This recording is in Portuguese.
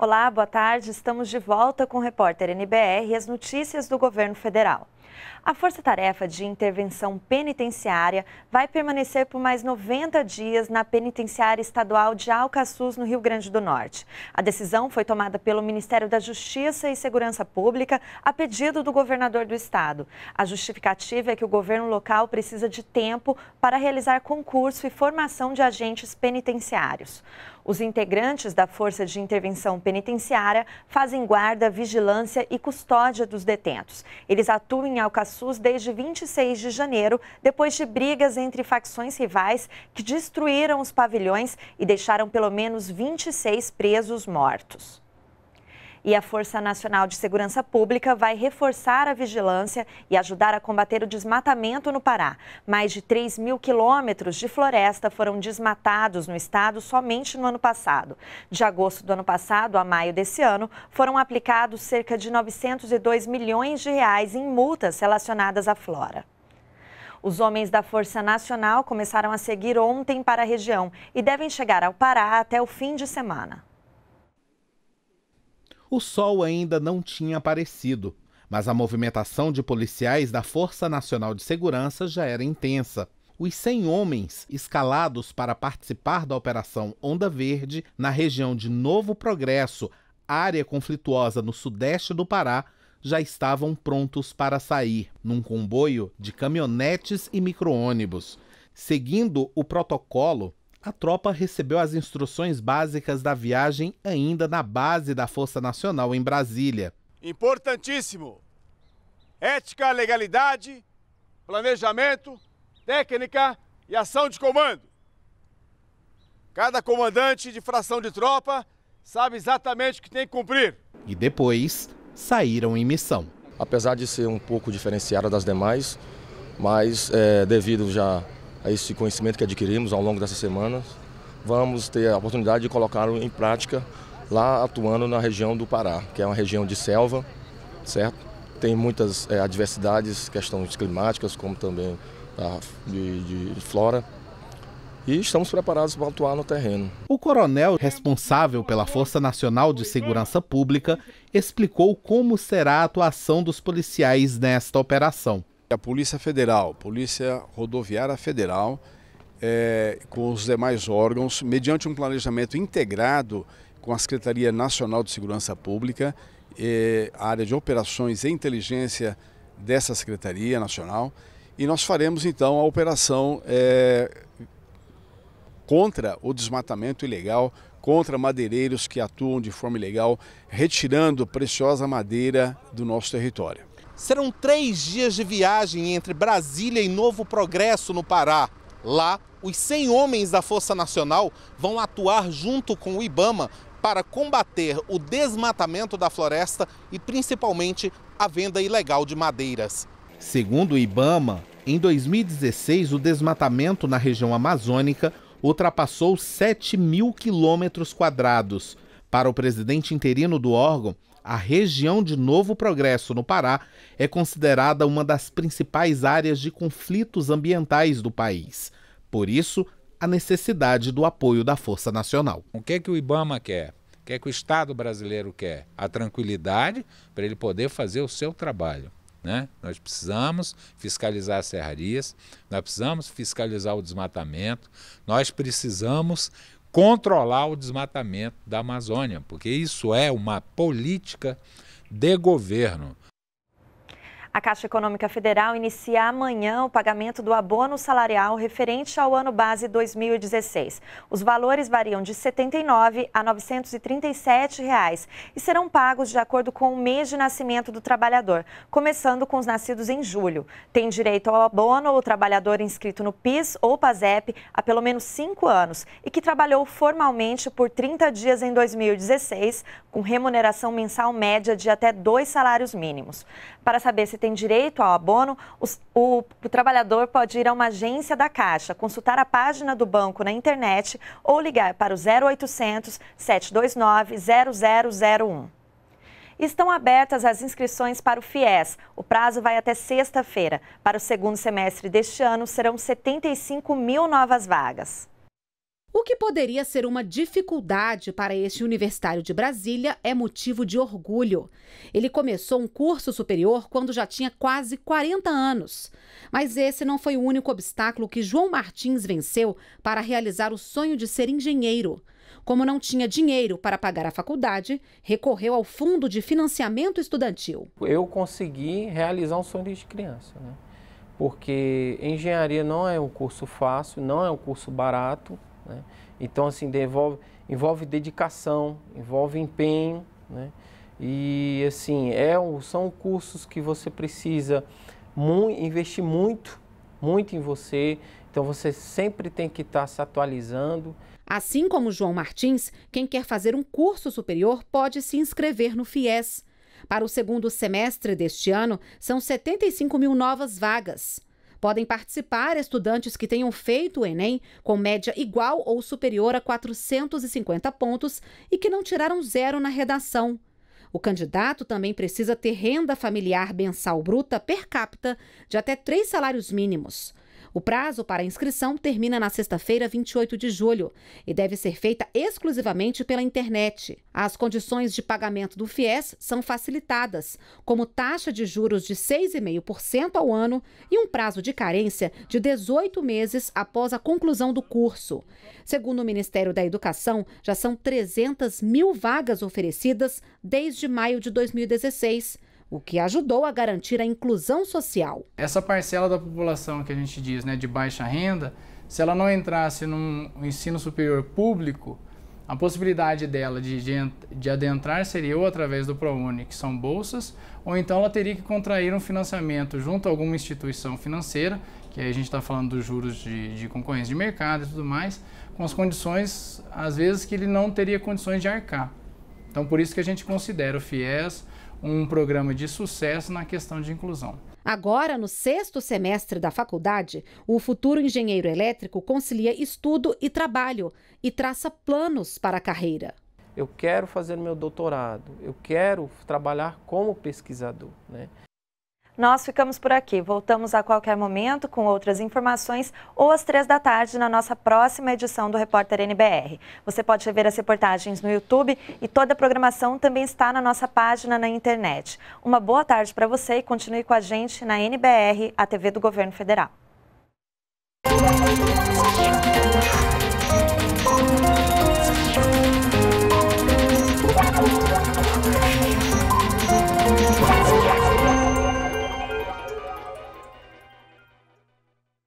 Olá, boa tarde. Estamos de volta com o repórter NBR e as notícias do governo federal. A Força-Tarefa de Intervenção Penitenciária vai permanecer por mais 90 dias na Penitenciária Estadual de Alcaçuz, no Rio Grande do Norte. A decisão foi tomada pelo Ministério da Justiça e Segurança Pública a pedido do governador do estado. A justificativa é que o governo local precisa de tempo para realizar concurso e formação de agentes penitenciários. Os integrantes da Força de Intervenção Penitenciária fazem guarda, vigilância e custódia dos detentos. Eles atuam em Alcaçuz desde 26 de janeiro, depois de brigas entre facções rivais que destruíram os pavilhões e deixaram pelo menos 26 presos mortos e a Força Nacional de Segurança Pública vai reforçar a vigilância e ajudar a combater o desmatamento no Pará. Mais de 3 mil quilômetros de floresta foram desmatados no estado somente no ano passado. De agosto do ano passado a maio desse ano, foram aplicados cerca de 902 milhões de reais em multas relacionadas à flora. Os homens da Força Nacional começaram a seguir ontem para a região e devem chegar ao Pará até o fim de semana. O sol ainda não tinha aparecido, mas a movimentação de policiais da Força Nacional de Segurança já era intensa. Os 100 homens escalados para participar da Operação Onda Verde na região de Novo Progresso, área conflituosa no sudeste do Pará, já estavam prontos para sair num comboio de caminhonetes e micro-ônibus. Seguindo o protocolo, a tropa recebeu as instruções básicas da viagem ainda na base da Força Nacional em Brasília. Importantíssimo! Ética, legalidade, planejamento, técnica e ação de comando. Cada comandante de fração de tropa sabe exatamente o que tem que cumprir. E depois saíram em missão. Apesar de ser um pouco diferenciada das demais, mas é, devido já a esse conhecimento que adquirimos ao longo dessas semanas, vamos ter a oportunidade de colocá-lo em prática lá atuando na região do Pará, que é uma região de selva, certo? Tem muitas é, adversidades, questões climáticas, como também a, de, de flora, e estamos preparados para atuar no terreno. O coronel responsável pela Força Nacional de Segurança Pública explicou como será a atuação dos policiais nesta operação. A Polícia Federal, Polícia Rodoviária Federal, é, com os demais órgãos, mediante um planejamento integrado com a Secretaria Nacional de Segurança Pública, é, a área de operações e inteligência dessa Secretaria Nacional, e nós faremos então a operação é, contra o desmatamento ilegal, contra madeireiros que atuam de forma ilegal, retirando preciosa madeira do nosso território. Serão três dias de viagem entre Brasília e Novo Progresso, no Pará. Lá, os 100 homens da Força Nacional vão atuar junto com o Ibama para combater o desmatamento da floresta e principalmente a venda ilegal de madeiras. Segundo o Ibama, em 2016 o desmatamento na região amazônica ultrapassou 7 mil quilômetros quadrados. Para o presidente interino do órgão, a região de Novo Progresso, no Pará, é considerada uma das principais áreas de conflitos ambientais do país. Por isso, a necessidade do apoio da Força Nacional. O que, é que o Ibama quer? O que, é que o Estado brasileiro quer? A tranquilidade para ele poder fazer o seu trabalho. Né? Nós precisamos fiscalizar as serrarias, nós precisamos fiscalizar o desmatamento, nós precisamos controlar o desmatamento da Amazônia, porque isso é uma política de governo. A Caixa Econômica Federal inicia amanhã o pagamento do abono salarial referente ao ano base 2016. Os valores variam de R$ 79 a R$ 937 reais e serão pagos de acordo com o mês de nascimento do trabalhador, começando com os nascidos em julho. Tem direito ao abono o trabalhador inscrito no PIS ou PASEP há pelo menos cinco anos e que trabalhou formalmente por 30 dias em 2016, com remuneração mensal média de até dois salários mínimos. Para saber se se tem direito ao abono, os, o, o trabalhador pode ir a uma agência da Caixa, consultar a página do banco na internet ou ligar para o 0800 729 0001 estão abertas as inscrições para o FIES. O prazo vai até sexta-feira. Para o segundo semestre deste ano, serão 75 mil novas vagas. O que poderia ser uma dificuldade para este universitário de Brasília é motivo de orgulho. Ele começou um curso superior quando já tinha quase 40 anos. Mas esse não foi o único obstáculo que João Martins venceu para realizar o sonho de ser engenheiro. Como não tinha dinheiro para pagar a faculdade, recorreu ao Fundo de Financiamento Estudantil. Eu consegui realizar um sonho de criança, né? porque engenharia não é um curso fácil, não é um curso barato. Né? Então, assim, devolve, envolve dedicação, envolve empenho, né? E, assim, é, são cursos que você precisa mu investir muito, muito em você. Então, você sempre tem que estar tá se atualizando. Assim como João Martins, quem quer fazer um curso superior pode se inscrever no FIES. Para o segundo semestre deste ano, são 75 mil novas vagas. Podem participar estudantes que tenham feito o Enem com média igual ou superior a 450 pontos e que não tiraram zero na redação. O candidato também precisa ter renda familiar mensal bruta per capita de até três salários mínimos. O prazo para inscrição termina na sexta-feira, 28 de julho, e deve ser feita exclusivamente pela internet. As condições de pagamento do FIES são facilitadas, como taxa de juros de 6,5% ao ano e um prazo de carência de 18 meses após a conclusão do curso. Segundo o Ministério da Educação, já são 300 mil vagas oferecidas desde maio de 2016 o que ajudou a garantir a inclusão social. Essa parcela da população que a gente diz né, de baixa renda, se ela não entrasse num ensino superior público, a possibilidade dela de, de, de, adentrar seria ou através do ProUni, que são bolsas, ou então ela teria que contrair um financiamento junto a alguma instituição financeira, que aí a gente está falando dos juros de, de concorrência de mercado e tudo mais, com as condições, às vezes, que ele não teria condições de arcar. Então, por isso que a gente considera o FIES um programa de sucesso na questão de inclusão. Agora, no sexto semestre da faculdade, o futuro engenheiro elétrico concilia estudo e trabalho e traça planos para a carreira. Eu quero fazer meu doutorado, eu quero trabalhar como pesquisador. Né? Nós ficamos por aqui. Voltamos a qualquer momento com outras informações ou às três da tarde na nossa próxima edição do Repórter NBR. Você pode rever as reportagens no YouTube e toda a programação também está na nossa página na internet. Uma boa tarde para você e continue com a gente na NBR, a TV do Governo Federal.